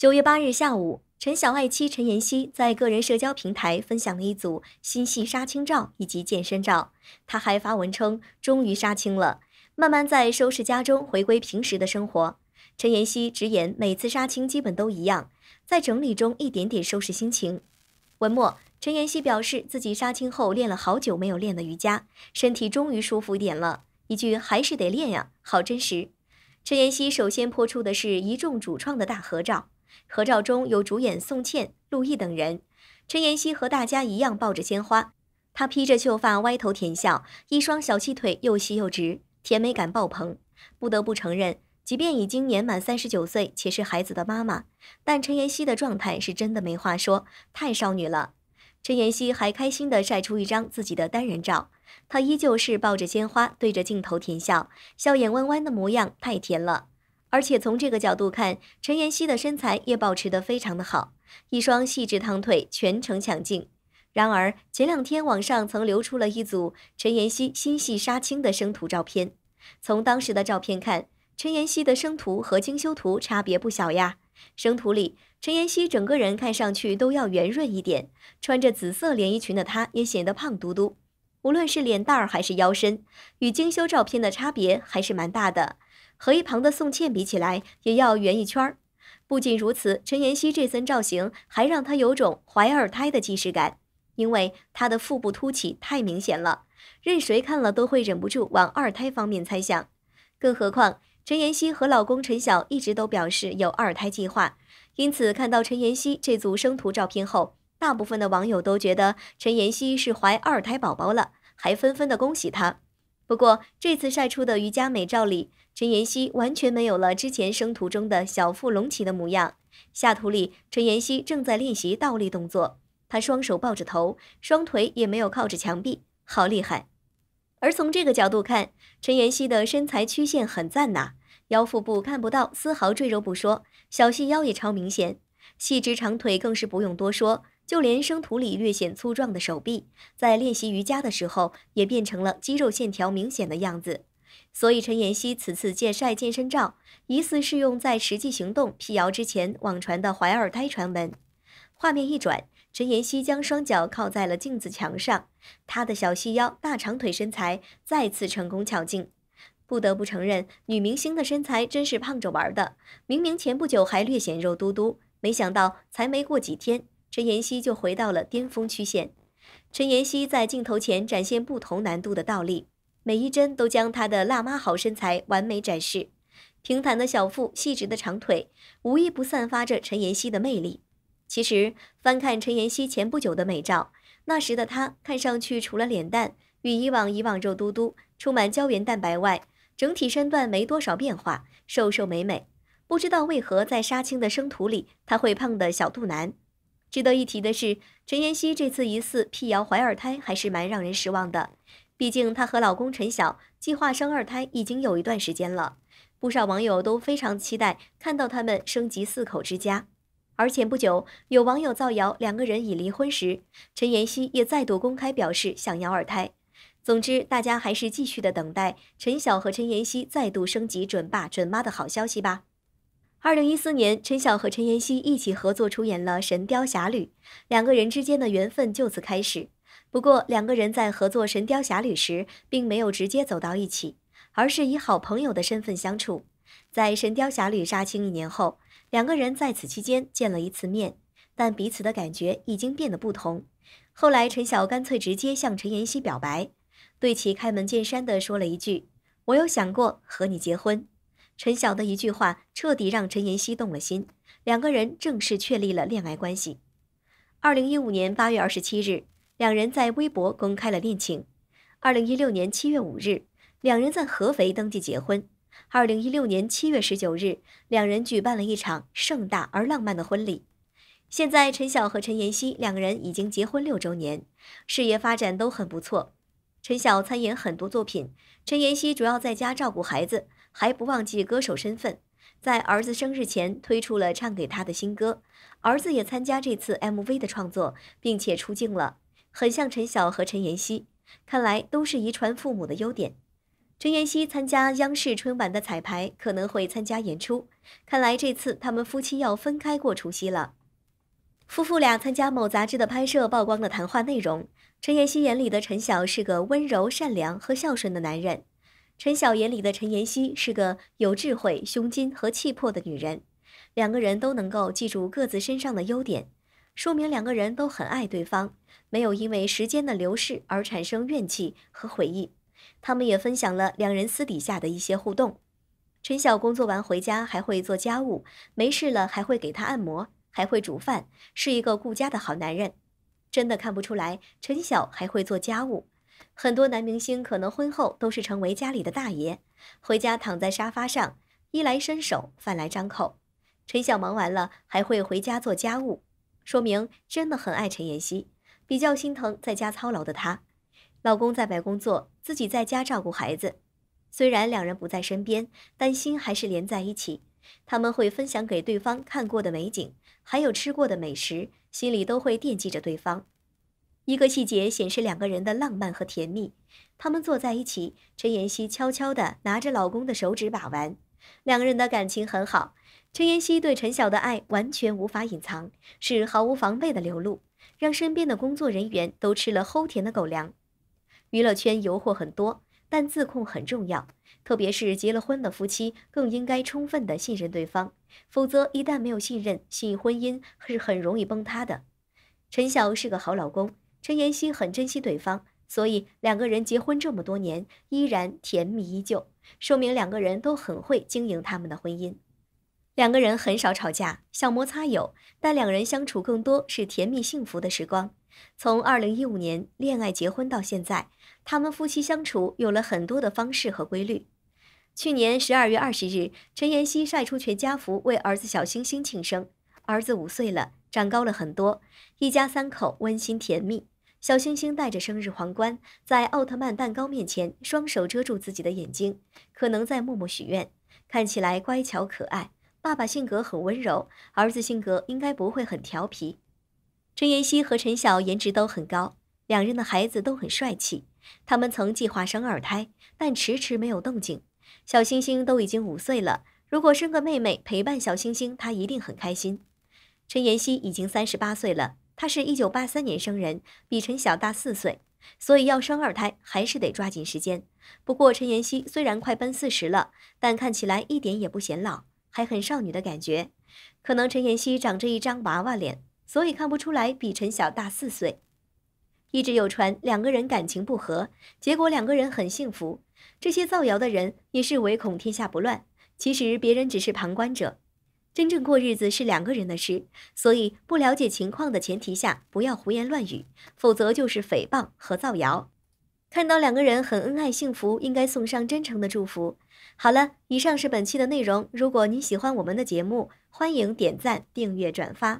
九月八日下午，陈小爱妻陈妍希在个人社交平台分享了一组新戏杀青照以及健身照。她还发文称：“终于杀青了，慢慢在收拾家中，回归平时的生活。”陈妍希直言，每次杀青基本都一样，在整理中一点点收拾心情。文末，陈妍希表示自己杀青后练了好久没有练的瑜伽，身体终于舒服一点了。一句还是得练呀，好真实。陈妍希首先泼出的是一众主创的大合照。合照中有主演宋茜、陆毅等人，陈妍希和大家一样抱着鲜花，她披着秀发，歪头甜笑，一双小细腿又细又直，甜美感爆棚。不得不承认，即便已经年满三十九岁，且是孩子的妈妈，但陈妍希的状态是真的没话说，太少女了。陈妍希还开心地晒出一张自己的单人照，她依旧是抱着鲜花，对着镜头甜笑，笑眼弯弯的模样太甜了。而且从这个角度看，陈妍希的身材也保持得非常的好，一双细致长腿全程抢镜。然而前两天网上曾流出了一组陈妍希新戏杀青的生图照片，从当时的照片看，陈妍希的生图和精修图差别不小呀。生图里陈妍希整个人看上去都要圆润一点，穿着紫色连衣裙的她也显得胖嘟嘟，无论是脸蛋儿还是腰身，与精修照片的差别还是蛮大的。和一旁的宋茜比起来，也要圆一圈儿。不仅如此，陈妍希这身造型还让她有种怀二胎的既视感，因为她的腹部凸起太明显了，任谁看了都会忍不住往二胎方面猜想。更何况陈妍希和老公陈晓一直都表示有二胎计划，因此看到陈妍希这组生图照片后，大部分的网友都觉得陈妍希是怀二胎宝宝了，还纷纷的恭喜她。不过这次晒出的瑜伽美照里，陈妍希完全没有了之前生图中的小腹隆起的模样。下图里，陈妍希正在练习倒立动作，她双手抱着头，双腿也没有靠着墙壁，好厉害！而从这个角度看，陈妍希的身材曲线很赞呐，腰腹部看不到丝毫赘肉不说，小细腰也超明显，细直长腿更是不用多说。就连生图里略显粗壮的手臂，在练习瑜伽的时候也变成了肌肉线条明显的样子。所以陈妍希此次借晒健身照，疑似是用在实际行动辟谣之前网传的怀二胎传闻。画面一转，陈妍希将双脚靠在了镜子墙上，她的小细腰、大长腿身材再次成功巧镜。不得不承认，女明星的身材真是胖着玩的。明明前不久还略显肉嘟嘟，没想到才没过几天，陈妍希就回到了巅峰曲线。陈妍希在镜头前展现不同难度的倒立。每一帧都将她的辣妈好身材完美展示，平坦的小腹、细直的长腿，无一不散发着陈妍希的魅力。其实翻看陈妍希前不久的美照，那时的她看上去除了脸蛋与以往以往肉嘟嘟、充满胶原蛋白外，整体身段没多少变化，瘦瘦美美。不知道为何在杀青的生图里，她会胖的小肚腩。值得一提的是，陈妍希这次疑似辟谣怀二胎，还是蛮让人失望的。毕竟她和老公陈晓计划生二胎已经有一段时间了，不少网友都非常期待看到他们升级四口之家。而前不久，有网友造谣两个人已离婚时，陈妍希也再度公开表示想要二胎。总之，大家还是继续的等待陈晓和陈妍希再度升级准爸准妈的好消息吧。二零一四年，陈晓和陈妍希一起合作出演了《神雕侠侣》，两个人之间的缘分就此开始。不过，两个人在合作《神雕侠侣》时，并没有直接走到一起，而是以好朋友的身份相处。在《神雕侠侣》杀青一年后，两个人在此期间见了一次面，但彼此的感觉已经变得不同。后来，陈晓干脆直接向陈妍希表白，对其开门见山地说了一句：“我有想过和你结婚。”陈晓的一句话彻底让陈妍希动了心，两个人正式确立了恋爱关系。二零一五年八月二十七日。两人在微博公开了恋情。二零一六年七月五日，两人在合肥登记结婚。二零一六年七月十九日，两人举办了一场盛大而浪漫的婚礼。现在，陈晓和陈妍希两个人已经结婚六周年，事业发展都很不错。陈晓参演很多作品，陈妍希主要在家照顾孩子，还不忘记歌手身份，在儿子生日前推出了唱给他的新歌。儿子也参加这次 MV 的创作，并且出镜了。很像陈晓和陈妍希，看来都是遗传父母的优点。陈妍希参加央视春晚的彩排，可能会参加演出。看来这次他们夫妻要分开过除夕了。夫妇俩参加某杂志的拍摄，曝光的谈话内容。陈妍希眼里的陈晓是个温柔、善良和孝顺的男人，陈晓眼里的陈妍希是个有智慧、胸襟和气魄的女人。两个人都能够记住各自身上的优点。说明两个人都很爱对方，没有因为时间的流逝而产生怨气和悔意。他们也分享了两人私底下的一些互动。陈晓工作完回家还会做家务，没事了还会给他按摩，还会煮饭，是一个顾家的好男人。真的看不出来陈晓还会做家务。很多男明星可能婚后都是成为家里的大爷，回家躺在沙发上，衣来伸手，饭来张口。陈晓忙完了还会回家做家务。说明真的很爱陈妍希，比较心疼在家操劳的她。老公在外工作，自己在家照顾孩子。虽然两人不在身边，但心还是连在一起。他们会分享给对方看过的美景，还有吃过的美食，心里都会惦记着对方。一个细节显示两个人的浪漫和甜蜜。他们坐在一起，陈妍希悄悄地拿着老公的手指把玩。两个人的感情很好，陈妍希对陈晓的爱完全无法隐藏，是毫无防备的流露，让身边的工作人员都吃了齁甜的狗粮。娱乐圈诱惑很多，但自控很重要，特别是结了婚的夫妻更应该充分的信任对方，否则一旦没有信任，性婚姻是很容易崩塌的。陈晓是个好老公，陈妍希很珍惜对方，所以两个人结婚这么多年，依然甜蜜依旧。说明两个人都很会经营他们的婚姻，两个人很少吵架，小摩擦有，但两人相处更多是甜蜜幸福的时光。从2015年恋爱结婚到现在，他们夫妻相处有了很多的方式和规律。去年12月20日，陈妍希晒出全家福为儿子小星星庆生，儿子五岁了，长高了很多，一家三口温馨甜蜜。小星星戴着生日皇冠，在奥特曼蛋糕面前，双手遮住自己的眼睛，可能在默默许愿，看起来乖巧可爱。爸爸性格很温柔，儿子性格应该不会很调皮。陈妍希和陈晓颜值都很高，两人的孩子都很帅气。他们曾计划生二胎，但迟迟没有动静。小星星都已经五岁了，如果生个妹妹陪伴小星星，她一定很开心。陈妍希已经三十八岁了。她是一九八三年生人，比陈晓大四岁，所以要生二胎还是得抓紧时间。不过陈妍希虽然快奔四十了，但看起来一点也不显老，还很少女的感觉。可能陈妍希长着一张娃娃脸，所以看不出来比陈晓大四岁。一直有传两个人感情不和，结果两个人很幸福。这些造谣的人也是唯恐天下不乱。其实别人只是旁观者。真正过日子是两个人的事，所以不了解情况的前提下，不要胡言乱语，否则就是诽谤和造谣。看到两个人很恩爱幸福，应该送上真诚的祝福。好了，以上是本期的内容。如果你喜欢我们的节目，欢迎点赞、订阅、转发。